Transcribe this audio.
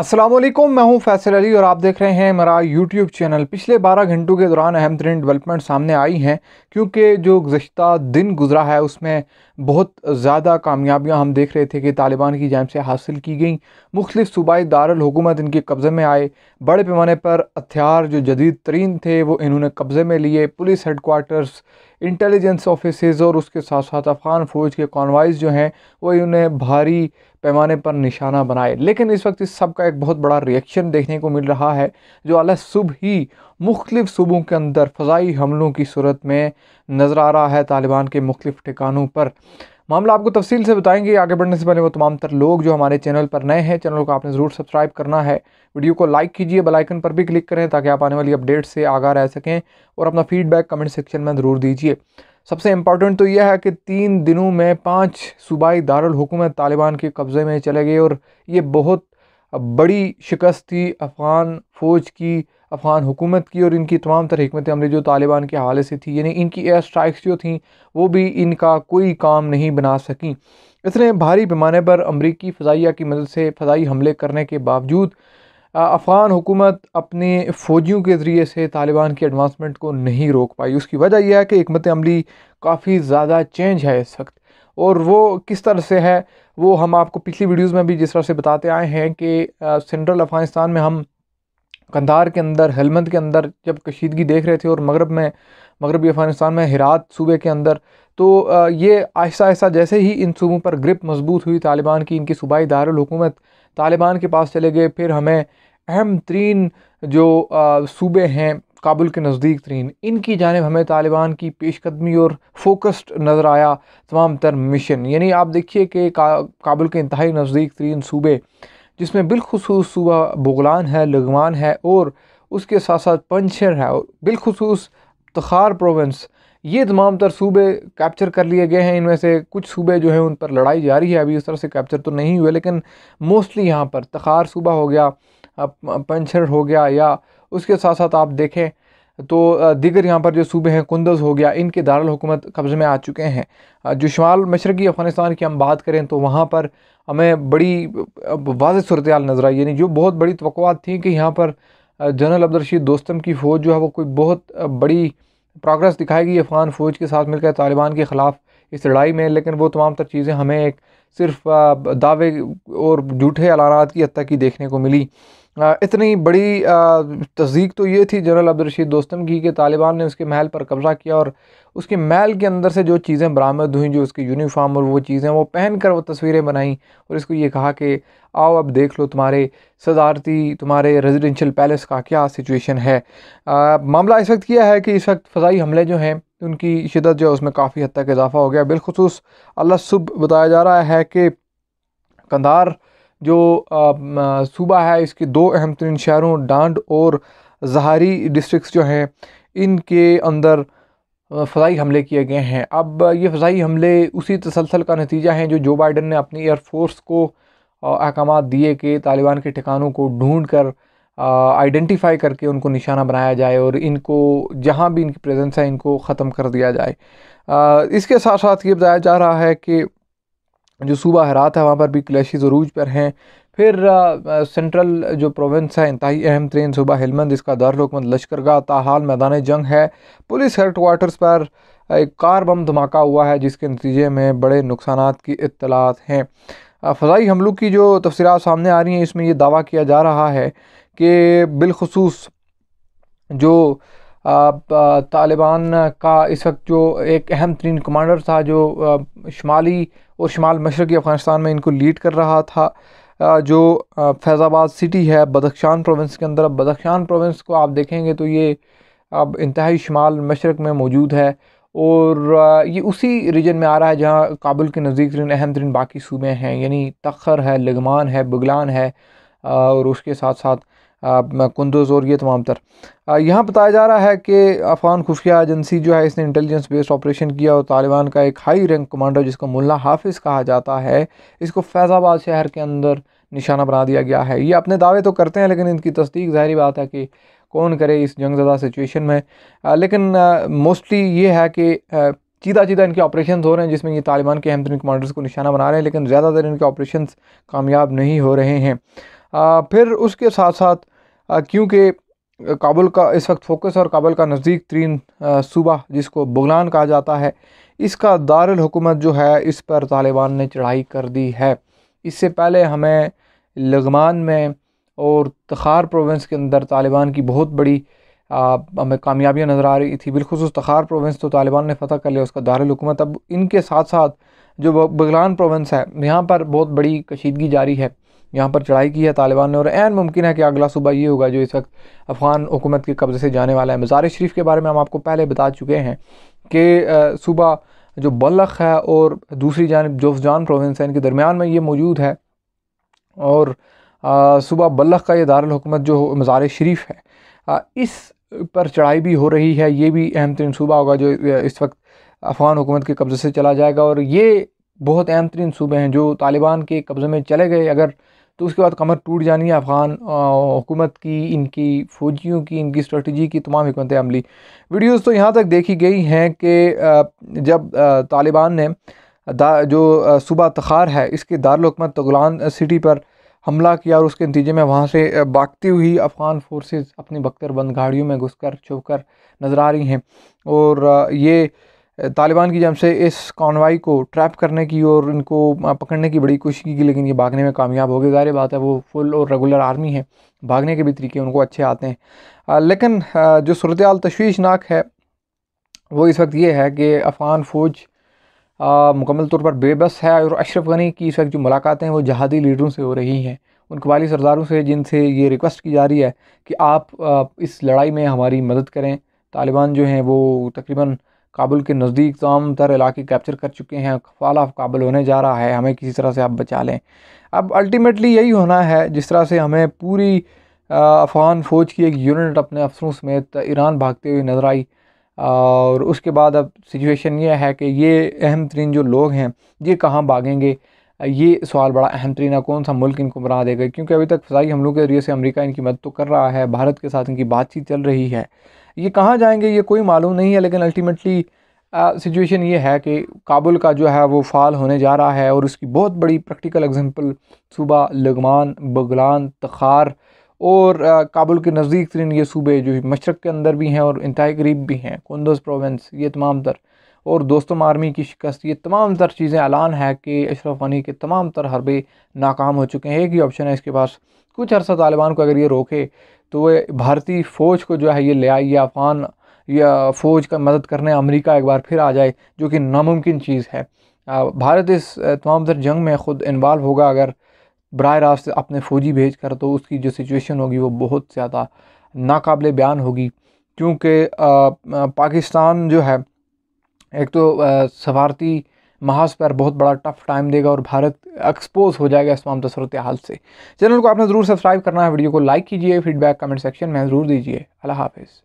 असलम मैं हूं फैसल अली और आप देख रहे हैं मेरा यूट्यूब चैनल पिछले 12 घंटों के दौरान अहम तरीन डेवलपमेंट सामने आई हैं क्योंकि जो गुज्त दिन गुजरा है उसमें बहुत ज़्यादा कामयाबियां हम देख रहे थे कि तालिबान की जैम से हासिल की गई मुख्तलिफ सूबाई दारकूमत इनके कब्ज़े में आए बड़े पैमाने पर हथियार जो जदीद तरीन थे वो इन्होंने कब्ज़े में लिए पुलिस हेडकोर्टर्स इंटेलिजेंस ऑफिसज़ और उसके साथ साथ अफ़गान फ़ौज के कॉन्वाइज जो हैं वो इन्हें भारी पैमाने पर निशाना बनाए लेकिन इस वक्त इस सब का एक बहुत बड़ा रिएक्शन देखने को मिल रहा है जो अल सुबह ही मुख्तफ सूबों के अंदर फ़जाई हमलों की सूरत में नज़र आ रहा है तालिबान के मुख्तफ ठिकानों पर मामला आपको तफसील से बताएंगे आगे बढ़ने से पहले वो तमाम तर लोग जो हमारे चैनल पर नए हैं चैनल को आपने ज़रूर सब्सक्राइब करना है वीडियो को लाइक कीजिए बेलाइकन पर भी क्लिक करें ताकि आप आने वाली अपडेट से आगा रह सकें और अपना फीडबैक कमेंट सेक्शन में ज़रूर दीजिए सबसे इम्पॉर्टेंट तो यह है कि तीन दिनों में पाँच सूबाई दारुलकूमत तालिबान के कब्ज़े में चले गए और ये बहुत बड़ी शिकस्त थी अफ़गान फ़ौज की अफ़गान हुकूमत की और इनकी तमाम तरह हमत अमली जो तालिबान के हवाले से थी यानी इनकी एयर स्ट्राइक्स जो थी वो भी इनका कोई काम नहीं बना सकें इसने भारी पैमाने पर अमरीकी फ़जाइया की मदद से फ़जाई हमले करने के बावजूद अफ़गान हुकूमत अपने फ़ौजियों के ज़रिए से तालिबान की एडवांसमेंट को नहीं रोक पाई उसकी वजह यह है कि हमत अमली काफ़ी ज़्यादा चेंज है इस वक्त और वो किस तरह से है वो हम आपको पिछली वीडियोस में भी जिस तरह से बताते आए हैं कि सेंट्रल अफ़गानिस्तान में हम कंधार के अंदर हेलमंद के अंदर जब कशीदगी देख रहे थे और मगरब में मगरबी अफ़गानिस्तान में हिरात सूबे के अंदर तो ये आहिस्ता आहिस्ता जैसे ही इन सूबों पर ग्रिप मजबूत हुई तालिबान की इनकी सूबाई दारकूमत तालिबान के पास चले गए फिर हमें अहम तरीन जो सूबे हैं काबुल के नज़दीक तरीन इनकी जानब हमें तालिबान की पेशकदमी और फोकस्ड नज़र आया तमाम तर मिशन यानी आप देखिए कि का, काबुल के इंतहाई नज़दीक तरीन सूबे जिसमें बिलखसूस सूबा बुगलान है लगवान है और उसके साथ साथ पंचर है और बिलखसूस तखार प्रोवेंस ये तमाम तर सूबे कैप्चर कर लिए गए हैं इनमें से कुछ सूबे जो हैं उन पर लड़ाई जारी है अभी उस तरह से कैप्चर तो नहीं हुए लेकिन मोस्टली यहाँ पर तखार सूबा हो गया पंचर हो गया या उसके साथ साथ आप देखें तो दिगर यहाँ पर जो सूबे हैं कुंदज हो गया इनके दारुल हुकूमत कब्ज़े में आ चुके हैं जो शुमाल मशरक़ी अफ़गानिस्तान की हम बात करें तो वहाँ पर हमें बड़ी वाज सूरत नज़र आई यानी जो बहुत बड़ी तो थी कि यहाँ पर जनरल अब्दरशीद दोस्तम की फ़ौज जो है वो कोई बहुत बड़ी प्रोग्रेस दिखाएगी अफ़गान फ़ौज के साथ मिलकर तालिबान के ख़िलाफ़ इस लड़ाई में लेकिन वो तमाम तर चीज़ें हमें एक सिर्फ दावे और झूठे अलानात की हद तक ही देखने को मिली इतनी बड़ी तस्दीक तो ये थी जनरल अब्दुलरशीद दोस्तम की कि तालिबान ने उसके महल पर कब्ज़ा किया और उसके महल के अंदर से जो चीज़ें बरामद हुई जो उसकी यूनिफॉर्म और वो चीज़ें वो पहन कर वो तस्वीरें बनाईं और इसको ये कहा कि आओ अब देख लो तुम्हारे सदारती तुम्हारे रेजिडेंशल पैलेस का क्या सिचुएशन है आ, मामला इस वक्त यह है कि इस वक्त फ़जाई हमले जो हैं उनकी शिदत जो है उसमें काफ़ी हद तक इजाफ़ा हो गया बिलखसूस अल्लाह सुब बताया जा रहा है कि कंधार जो सूबा है इसके दो अहम तरीन शहरों डांड और जहारी डिस्ट्रिक्स जो हैं इनके अंदर फ़जाई हमले किए गए हैं अब ये फ़जाई हमले उसी तसलसल का नतीजा हैं जो जो बाइडन ने अपनी एयरफोर्स को अहकाम दिए कि तालिबान के ठिकानों को ढूंढ कर आइडेंटिफाई करके उनको निशाना बनाया जाए और इनको जहाँ भी इनकी प्रेजेंस है इनको ख़त्म कर दिया जाए आ, इसके साथ साथ ये बताया जा रहा है कि जो सूबा हरात है वहाँ पर भी क्लैशी ज़रूज पर हैं फिर सेंट्रल जो प्रोविंस है इंतहाई अहम तरीन सूबा हेलमंद इसका दारकूमत लश्करगाह ताहाल मैदान जंग है पुलिस हेड कोार्टर्स पर एक कार बम धमाका हुआ है जिसके नतीजे में बड़े नुकसान की इतलात हैं फ़जाई हमलों की जो तफसीत सामने आ रही हैं इसमें यह दावा किया जा रहा है कि बिलखसूस जो तालिबान का इस वक्त जो एक अहम तरीन कमांडर था जो शुमाली और शुमाल मशरक़ी अफ़गानिस्तान में इनको लीड कर रहा था जो फैज़ाबाद सिटी है बदख्शान प्रोविंस के अंदर अब बदख्शान प्रोविंस को आप देखेंगे तो ये अब इंतहाई शुमाल मशरक़ में मौजूद है और ये उसी रीजन में आ रहा है जहाँ काबुल के नज़दीक तरीन अहम तरीन बाकी सूबे हैं यानी तखर है लगमान है बगलान है और उसके साथ साथ कुंदोज़ और ये तमाम तर यहाँ बताया जा रहा है कि अफगान खुफिया एजेंसी जो है इसने इंटेलिजेंस बेस्ड ऑपरेशन किया और तालिबान का एक हाई रैंक कमांडर जिसको मुल्ला हाफिज कहा जाता है इसको फैज़ाबाद शहर के अंदर निशाना बना दिया गया है ये अपने दावे तो करते हैं लेकिन इनकी तस्दीक ज़ाहरी बात है कि कौन करे इस जंगजदा सिचुएशन में आ, लेकिन मोस्टली ये है कि चीदा चीधा इनके ऑपरेशन हो रहे हैं जिसमें ये तालिबान के अहमदन कमांडर्स को निशाना बना रहे हैं लेकिन ज़्यादातर इनके ऑपरेशन कामयाब नहीं हो रहे हैं आ, फिर उसके साथ साथ क्योंकि काबुल का इस वक्त फोकस और काबुल का नज़दीक तरीन सूबा जिसको बगलान कहा जाता है इसका दारुल हुकूमत जो है इस पर तालिबान ने चढ़ाई कर दी है इससे पहले हमें लगमान में और तखार प्रोविंस के अंदर तालिबान की बहुत बड़ी आ, हमें कामयाबियाँ नज़र आ रही थी बिलखसूस तखार प्रोविंस तो तालिबान ने फतह कर लिया उसका दारकूमत अब इनके साथ साथ जो बगलान प्रोविंस है यहाँ पर बहुत बड़ी कशीदगी जारी है यहाँ पर चढ़ाई की है तालिबान ने और एन मुमकिन है कि अगला सूबा ये होगा जो इस वक्त अफ़गान हुकूमत के कब्ज़े से जाने वाला है मज़ार शरीफ के बारे में हम आपको पहले बता चुके हैं कि सूबा जो बल्लख है और दूसरी जानब जोफजान प्रोविंस है इनके दरमियान में ये मौजूद है और सुबह बल्लख का ये दारकूमत जो मज़ार शरीफ है आ, इस पर चढ़ाई भी हो रही है ये भी अहम तरीन सूबा होगा जो इस वक्त अफ़गान हुकूमत के कब्ज़े से चला जाएगा और ये बहुत अहम तरीन सूबे हैं जो तालिबान के कब्ज़े में चले गए अगर तो उसके बाद कमर टूट जानी है अफ़गान हुकूमत की इनकी फ़ौजियों की इनकी स्ट्रेटजी की तमाम हमत अमली वीडियोज़ तो यहाँ तक देखी गई हैं कि जब तालिबान ने जो सूबा तखार है इसके दारकमत तगलान तो सिटी पर हमला किया और उसके नतीजे में वहाँ से भागती हुई अफ़गान फोर्सेस अपनी बख्तरबंद गाड़ियों में घुसकर छुप नज़र आ रही हैं और ये तालिबान की जम से इस कॉन्वाई को ट्रैप करने की और इनको पकड़ने की बड़ी कोशिश की लेकिन ये भागने में कामयाब हो गए ज़ाहिर बात है वो फुल और रेगुलर आर्मी है भागने के भी तरीके उनको अच्छे आते हैं लेकिन जो सूरत तशवीशनाक है वो इस वक्त ये है कि अफ़गान फ़ौज मुकम्मल तौर पर बेबस है और अशरफ गनी की इस वक्त जो मुलाकातें हैं वो जहादी लीडरों से हो रही हैं उन कबाली सरदारों से जिनसे ये रिक्वेस्ट की जा रही है कि आप इस लड़ाई में हमारी मदद करें तालिबान जो हैं वो तकरीबन काबुल के नज़दीक तमाम तर इलाके कैप्चर कर चुके हैं फाला काबुल होने जा रहा है हमें किसी तरह से आप बचा लें अब अल्टीमेटली यही होना है जिस तरह से हमें पूरी अफ़गान फ़ौज की एक यूनिट अपने अफसरों समेत ईरान भागते हुए नज़र आई और उसके बाद अब सिचुएशन ये है कि ये अहम तरीन जो लोग हैं ये कहाँ भागेंगे ये सवाल बड़ा अहम तरीन कौन सा मुल्क इनको बना देगा क्योंकि अभी तक फ़ाई हमलों के जरिए से अमेरिका इनकी मदद तो कर रहा है भारत के साथ इनकी बातचीत चल रही है ये कहाँ जाएंगे ये कोई मालूम नहीं है लेकिन अल्टीमेटली सिचुएशन ये है कि काबुल का जो है वो फाल होने जा रहा है और उसकी बहुत बड़ी प्रैक्टिकल एग्जांपल सूबा लगमान बगलान तखार और आ, काबुल के नज़दीक तरीन ये सूबे जो मशरक़ के अंदर भी हैं और इंतहा करीब भी हैं कुंदोज़ प्रोवेंस ये तमाम तर और दोस्तों आर्मी की शिकस्त ये तमाम तर चीज़ें ऐलान है कि अशरफ गनी के तमाम तर हरबे नाकाम हो चुके हैं एक ही ऑप्शन है इसके पास कुछ अरसा तालिबान को अगर ये रोके तो वह भारतीय फ़ौज को जो है ये ले आए या अफगान या फ़ौज का मदद करने अमेरिका एक बार फिर आ जाए जो कि नामुमकिन चीज़ है भारत इस तमाम तर जंग में ख़ुद इन्वाल्व होगा अगर बर रास्त अपने फ़ौजी भेज कर तो उसकी जो सिचुएशन होगी वो बहुत ज़्यादा नाकबले बयान होगी क्योंकि पाकिस्तान जो है एक तो सफारती महाज पर बहुत बड़ा टफ टाइम देगा और भारत एक्सपोज हो जाएगा इस तमाम सूरत हाल से चैनल को आपने ज़रूर सब्सक्राइब करना है वीडियो को लाइक कीजिए फीडबैक कमेंट सेक्शन में ज़रूर दीजिए अल्लाह हाफिज़